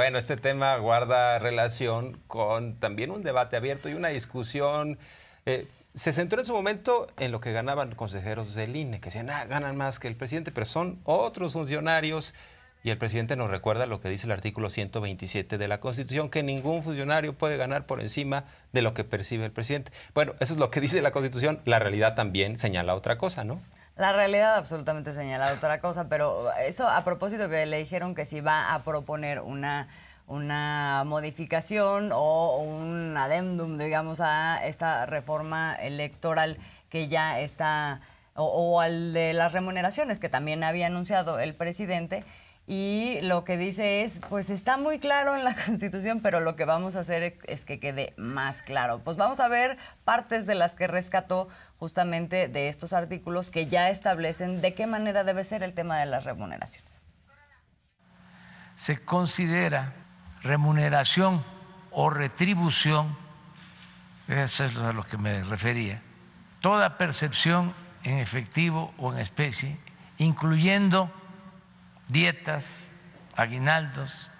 Bueno, este tema guarda relación con también un debate abierto y una discusión. Eh, se centró en su momento en lo que ganaban consejeros del INE, que decían, ah, ganan más que el presidente, pero son otros funcionarios. Y el presidente nos recuerda lo que dice el artículo 127 de la Constitución, que ningún funcionario puede ganar por encima de lo que percibe el presidente. Bueno, eso es lo que dice la Constitución. La realidad también señala otra cosa, ¿no? La realidad absolutamente señala otra cosa, pero eso a propósito que le dijeron que si va a proponer una una modificación o un adendum, digamos, a esta reforma electoral que ya está, o, al de las remuneraciones que también había anunciado el presidente, y lo que dice es, pues está muy claro en la Constitución, pero lo que vamos a hacer es que quede más claro. Pues vamos a ver partes de las que rescató justamente de estos artículos que ya establecen de qué manera debe ser el tema de las remuneraciones. Se considera remuneración o retribución, eso es a lo que me refería, toda percepción en efectivo o en especie, incluyendo dietas, aguinaldos,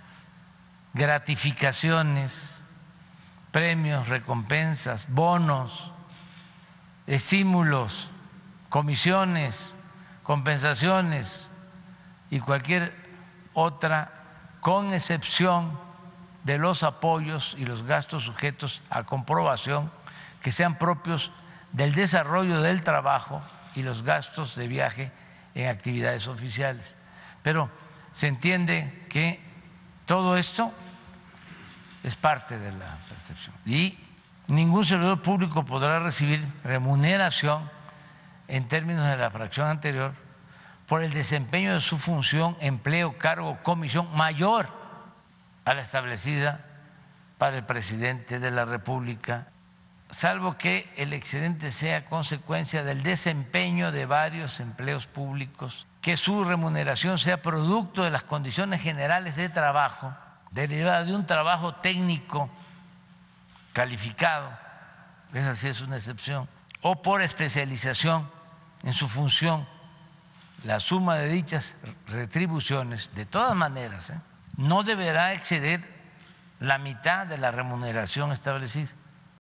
gratificaciones, premios, recompensas, bonos, estímulos, comisiones, compensaciones y cualquier otra, con excepción de los apoyos y los gastos sujetos a comprobación que sean propios del desarrollo del trabajo y los gastos de viaje en actividades oficiales. Pero se entiende que todo esto es parte de la percepción. Y ningún servidor público podrá recibir remuneración en términos de la fracción anterior por el desempeño de su función, empleo, cargo, comisión mayor a la establecida para el presidente de la República salvo que el excedente sea consecuencia del desempeño de varios empleos públicos, que su remuneración sea producto de las condiciones generales de trabajo, derivada de un trabajo técnico calificado, esa sí es una excepción, o por especialización en su función. La suma de dichas retribuciones, de todas maneras, ¿eh? no deberá exceder la mitad de la remuneración establecida